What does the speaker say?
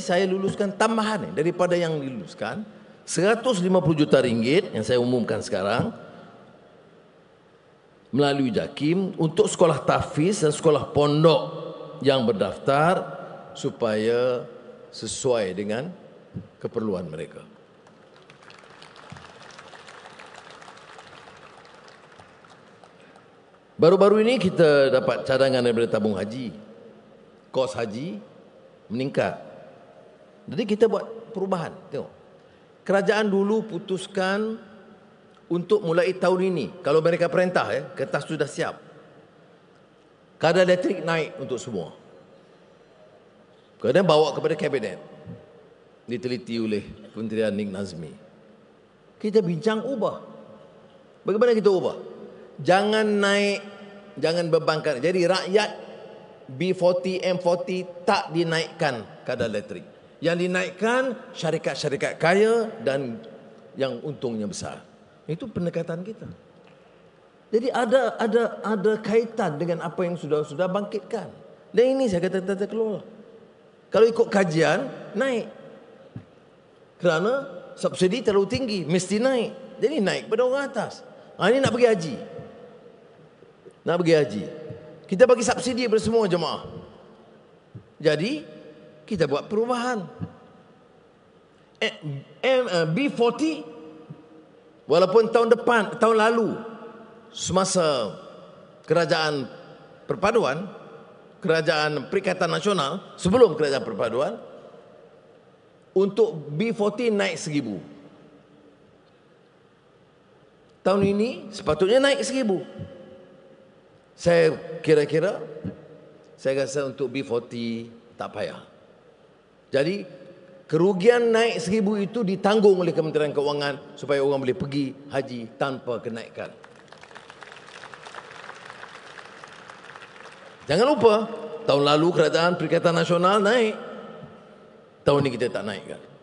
saya luluskan tambahan ni daripada yang diluluskan 150 juta ringgit yang saya umumkan sekarang melalui JAKIM untuk sekolah tahfiz dan sekolah pondok yang berdaftar supaya sesuai dengan keperluan mereka. Baru-baru ini kita dapat cadangan daripada tabung haji. Kos haji meningkat jadi kita buat perubahan. Tengok. Kerajaan dulu putuskan untuk mulai tahun ini. Kalau mereka perintah, ya, kertas itu dah siap. Kadar elektrik naik untuk semua. Kemudian bawa kepada kabinet. Diteliti oleh Kementerian Nik Nazmi. Kita bincang ubah. Bagaimana kita ubah? Jangan naik, jangan bebankan. Jadi rakyat B40, M40 tak dinaikkan kadar elektrik yang dinaikkan syarikat-syarikat kaya dan yang untungnya besar. Itu pendekatan kita. Jadi ada ada ada kaitan dengan apa yang sudah sudah bangkitkan. Dan ini saya kata tata kelola. Kalau ikut kajian naik. Kerana subsidi terlalu tinggi mesti naik. Jadi naik pada orang atas. Ha, ini nak pergi haji. Nak pergi haji. Kita bagi subsidi kepada semua jemaah. Jadi kita buat perubahan eh, eh, eh, B40 walaupun tahun depan tahun lalu semasa kerajaan perpaduan kerajaan perikatan nasional sebelum kerajaan perpaduan untuk B40 naik seribu tahun ini sepatutnya naik seribu saya kira-kira saya rasa untuk B40 tak payah jadi kerugian naik seribu itu ditanggung oleh Kementerian Keuangan supaya orang boleh pergi haji tanpa kenaikan. Jangan lupa, tahun lalu kerajaan Perikatan Nasional naik. Tahun ini kita tak naikkan.